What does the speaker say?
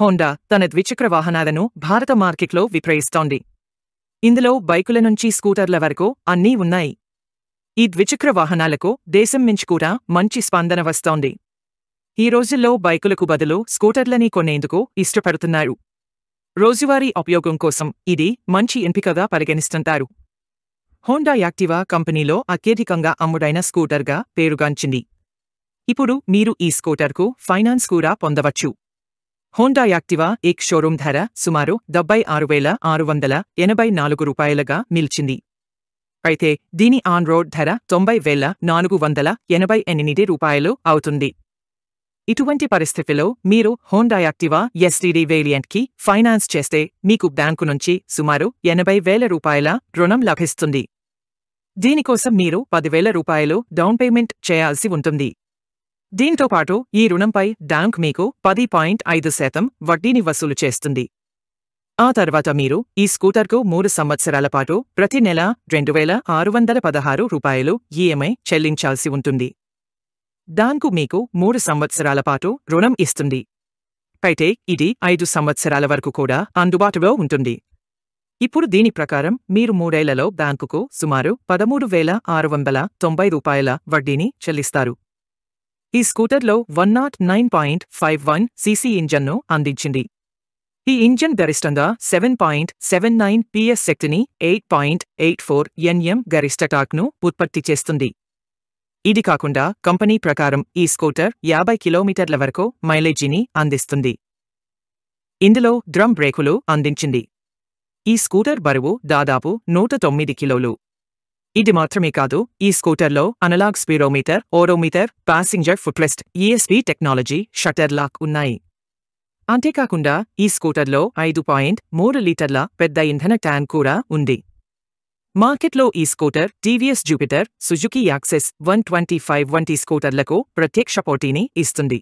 Honda తన ద్విచక్ర వాహనాలను భారత మార్కెట్లో విక్రయిస్తోంది ఇందులో బైకుల నుంచి స్కూటర్ల వరకు అన్నీ ఉన్నాయి ఈ ద్విచక్ర వాహనాలకు దేశం మించి కూడా మంచి స్పందన వస్తోంది ఈ రోజుల్లో బైకులకు బదులు స్కూటర్లని కొనేందుకు ఇష్టపడుతున్నారు రోజువారీ ఉపయోగం కోసం ఇది మంచి ఎంపికగా పరిగణిస్తుంటారు హోండా యాక్టివా కంపెనీలో అత్యధికంగా అమ్ముడైన స్కూటర్గా పేరుగాంచింది ఇప్పుడు మీరు ఈ స్కూటర్కు ఫైనాన్స్ కూడా పొందవచ్చు హోండా యాక్టివా ఎక్ షోరూం ధర సుమారు డెబ్బై ఆరు వేల ఆరు వందల ఎనభై నాలుగు రూపాయలుగా నిలిచింది అయితే దీని ఆన్ రోడ్ ధర తొంభై వేల నాలుగు వందల ఎనభై ఎనిమిది రూపాయలు అవుతుంది ఇటువంటి పరిస్థితిలో మీరు హోండా యాక్టివా ఎస్టీడీ వేరియంట్కి ఫైనాన్స్ చేస్తే మీకు బ్యాంకు నుంచి సుమారు ఎనభై వేల రూపాయల రుణం లభిస్తుంది దీనికోసం మీరు పదివేల రూపాయలు డౌన్ పేమెంట్ చేయాల్సి ఉంటుంది దీంతో పాటు ఈ రుణంపై బ్యాంక్ మీకు పది పాయింట్ ఐదు శాతం వడ్డీని వసూలు చేస్తుంది ఆ తర్వాత మీరు ఈ స్కూటర్కు మూడు సంవత్సరాల పాటు ప్రతి నెల రెండు వేల ఆరు వందల పదహారు రూపాయలు ఈఎంఐ చెల్లించాల్సి ఉంటుంది దాన్కు మీకు మూడు సంవత్సరాల పాటు రుణం ఇస్తుంది అయితే ఇది ఐదు సంవత్సరాల వరకు కూడా అందుబాటులో ఉంటుంది ఇప్పుడు దీని ప్రకారం మీరు మూడేళ్లలో బ్యాంకుకు సుమారు పదమూడు వేల ఆరు వందల తొంభై రూపాయల వడ్డీని చెల్లిస్తారు ఈ స్కూటర్లో one not nine point five one CC ఇంజన్ను అందించింది ఈ ఇంజన్ గరిష్టంగా seven point seven nine PS శక్తిని eight point eight four NM గరిష్ట టాక్ను ఉత్పత్తి చేస్తుంది ఇది కాకుండా కంపెనీ ప్రకారం ఈ స్కూటర్ యాభై కిలోమీటర్ల వరకు మైలేజీని అందిస్తుంది ఇందులో డ్రమ్ బ్రేకులు అందించింది ఈ స్కూటర్ బరువు దాదాపు నూట తొమ్మిది కిలోలు ఇది మాత్రమే కాదు ఈ స్కూటర్లో analogue speedometer odometer passenger footrest ESP e technology shutter lock ఉన్నాయి అంతేకాకుండా ఈ స్కూటర్లో ఐదు పాయింట్ మూడు లీటర్ల పెద్ద ఇంధన ట్యాంక్ కూడా ఉంది మార్కెట్లో ఈ scooter TVS Jupiter Suzuki Access one twenty five వంటి స్కూటర్లకు ప్రత్యక్ష పోటీని ఇస్తుంది